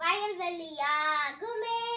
வயல்வெளியாகுமே